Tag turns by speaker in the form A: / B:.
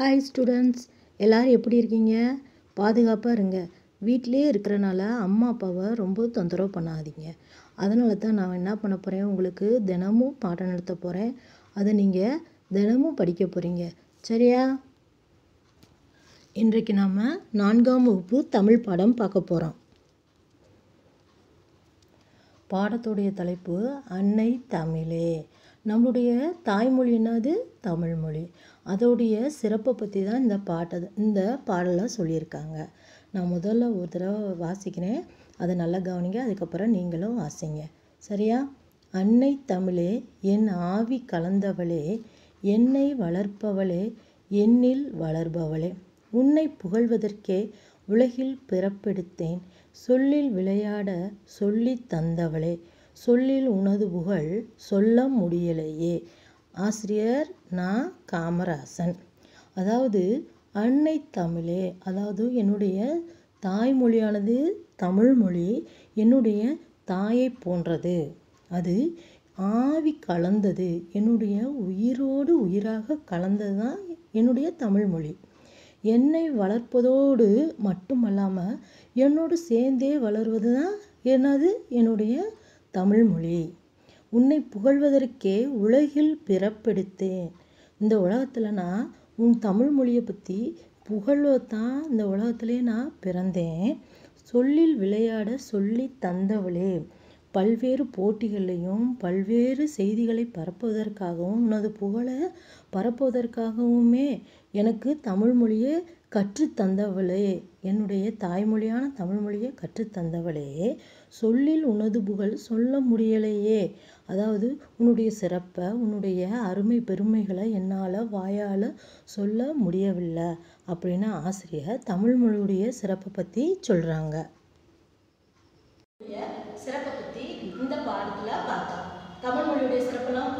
A: hi students எல்லோரும் எப்படி இருக்கீங்க பாதுகாப்பாக இருங்க வீட்டிலே இருக்கிறனால அம்மா அப்பாவை ரொம்ப தொந்தரவு பண்ணாதீங்க அதனால தான் நான் என்ன பண்ண போகிறேன் உங்களுக்கு தினமும் பாடம் நடத்த போகிறேன் அதை நீங்கள் தினமும் படிக்க போகிறீங்க சரியா இன்றைக்கு நாம் நான்காம் வகுப்பு தமிழ் பாடம் பார்க்க போகிறோம் பாடத்துடைய தலைப்பு அன்னை தமிழே நம்மளுடைய தாய்மொழி என்னது தமிழ்மொழி அதோடைய சிறப்பை பற்றி தான் இந்த பாட்டை இந்த பாடலாக சொல்லியிருக்காங்க நான் முதல்ல ஒரு தடவை வாசிக்கிறேன் அதை நல்லா கவனிங்க அதுக்கப்புறம் நீங்களும் வாசிங்க சரியா அன்னை தமிழே என் ஆவி கலந்தவளே என்னை வளர்ப்பவளே என்னில் வளர்பவளே உன்னை புகழ்வதற்கே உலகில் பிறப்பெடுத்தேன் சொல்லில் விளையாட சொல்லி தந்தவளே சொல்லில் உனது புகழ் சொல்ல முடியலையே ஆசிரியர் நா காமராசன் அதாவது அன்னை தமிழே அதாவது என்னுடைய தாய்மொழியானது தமிழ் மொழி என்னுடைய தாயை போன்றது அது ஆவி கலந்தது என்னுடைய உயிரோடு உயிராக கலந்தது தான் என்னுடைய தமிழ்மொழி என்னை வளர்ப்பதோடு மட்டுமல்லாமல் என்னோடு சேர்ந்தே வளர்வது தான் என்னது என்னுடைய தமிழ்மொழி உன்னை புகழ்வதற்கே உலகில் பிறப்பெடுத்தேன் இந்த உலகத்தில் நான் உன் தமிழ்மொழியை பற்றி புகழ்வதான் இந்த உலகத்திலே நான் பிறந்தேன் சொல்லில் விளையாட சொல்லி தந்தவளே பல்வேறு போட்டிகளையும் பல்வேறு செய்திகளை பரப்புவதற்காகவும் உனது புகழை பரப்புவதற்காகவுமே எனக்கு தமிழ்மொழியை கற்றுத்தந்தவளே என்னுடைய தாய்மொழியான தமிழ்மொழியை கற்றுத்தந்தவளே சொல்லில் உனது புகழ் சொல்ல முடியலையே அதாவது உன்னுடைய சிறப்பை உன்னுடைய அருமை பெருமைகளை என்னால் வாயால் சொல்ல முடியவில்லை அப்படின்னு ஆசிரியர் தமிழ்மொழியுடைய சிறப்பை பற்றி சொல்கிறாங்க சிறப்பை பற்றி இந்த பாடத்தில் பார்த்தோம் தமிழ்மொழியுடைய சிறப்பெல்லாம்